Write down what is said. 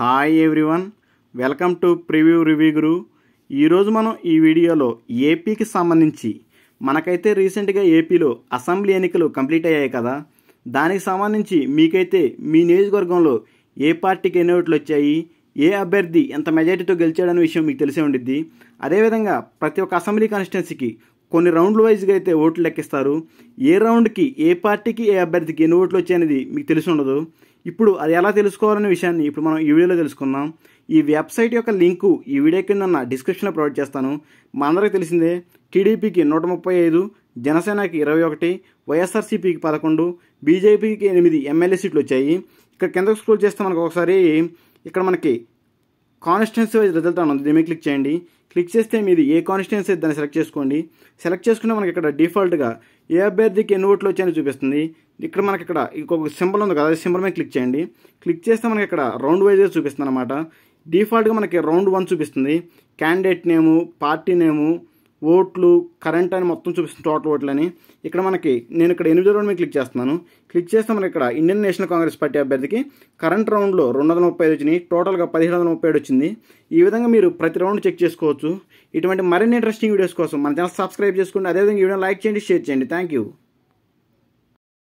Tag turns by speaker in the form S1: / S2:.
S1: hi everyone welcome to preview review Guru ఈరోజు మనం ఈ వీడియోలో ఏపీకి సంబంధించి మనకైతే రీసెంట్గా ఏపీలో అసెంబ్లీ ఎన్నికలు కంప్లీట్ అయ్యాయి కదా దానికి సంబంధించి మీకైతే మీ నియోజకవర్గంలో ఏ పార్టీకి ఎన్ని ఓట్లు వచ్చాయి ఏ అభ్యర్థి ఎంత మెజార్టీతో గెలిచాడనే విషయం మీకు తెలిసే ఉండిద్ది అదేవిధంగా ప్రతి ఒక్క అసెంబ్లీ కాన్స్టిట్యున్సీకి కొన్ని రౌండ్ల వైజ్గా అయితే ఓట్లు లెక్కిస్తారు ఏ రౌండ్కి ఏ పార్టీకి ఏ అభ్యర్థికి ఎన్ని ఓట్లు వచ్చాయనేది మీకు తెలిసి ఉండదు ఇప్పుడు అది ఎలా తెలుసుకోవాలనే విషయాన్ని ఇప్పుడు మనం ఈ వీడియోలో తెలుసుకుందాం ఈ వెబ్సైట్ యొక్క లింకు ఈ వీడియో కింద డిస్క్రిప్షన్లో ప్రొవైడ్ చేస్తాను మనందరికీ తెలిసిందే టీడీపీకి నూట ముప్పై ఐదు జనసేనకి ఇరవై ఒకటి వైఎస్ఆర్సీపీకి పదకొండు బీజేపీకి ఎనిమిది ఎమ్మెల్యే సీట్లు వచ్చాయి ఇక్కడ కిందకు స్క్రోల్ చేస్తే మనకు ఒకసారి ఇక్కడ మనకి కాన్స్టెన్సీ వైజ్ రిజల్ట్ అని ఉంది దీని క్లిక్ చేయండి క్లిక్ చేస్తే మీరు ఏ కాన్స్టిట్యున్సీ దాన్ని సెలెక్ట్ చేసుకోండి సెలెక్ట్ చేసుకున్న మనకి ఇక్కడ డిఫాల్ట్గా ఏ అభ్యర్థికి ఎన్ని ఓట్లు వచ్చాయని చూపిస్తుంది ఇక్కడ మనకి ఇక్కడ ఇంకొక సింబల్ ఉంది కదా సింబల్ మీద క్లిక్ చేయండి క్లిక్ చేస్తే మనకి ఇక్కడ రౌండ్ వైజ్ చూపిస్తుంది అనమాట డిఫాల్ట్గా మనకి రౌండ్ వన్ చూపిస్తుంది క్యాండిడేట్ నేము పార్టీ నేము ఓట్లు కరెంట్ అని మొత్తం చూపిస్తుంది టోటల్ ఓట్లు అని ఇక్కడ మనకి నేను ఇక్కడ ఎనిమిది రౌండ్ మీద క్లిక్ చేస్తున్నాను క్లిక్ చేస్తే మనకి ఇక్కడ ఇండియన్ నేషనల్ కాంగ్రెస్ పార్టీ అభ్యర్థికి కరెంట్ రౌండ్లో రెండు వందల ముప్పై ఐదు వచ్చినాయి టోటల్గా పదిహేడు వందల ముప్పై ఐదు వచ్చింది ఈ విధంగా మీరు ప్రతి రౌండ్ చెక్ చేసుకోవచ్చు ఇటువంటి మరిన్ని ఇంట్రెస్టింగ్ వీడియోస్ కోసం మన ఛానల్ సబ్స్క్రైబ్ చేసుకోండి అదేవిధంగా ఈ వీడియో లైక్ చేయండి షేర్ చేయండి థ్యాంక్ యూ